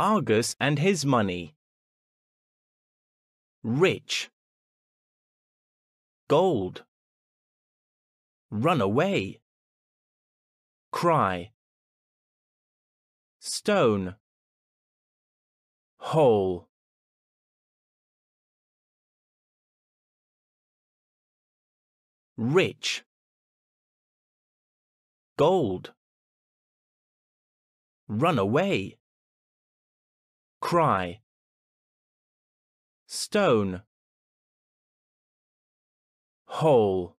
Argus and his money. Rich. Gold. Run away. Cry. Stone. Hole. Rich. Gold. Run away cry stone hole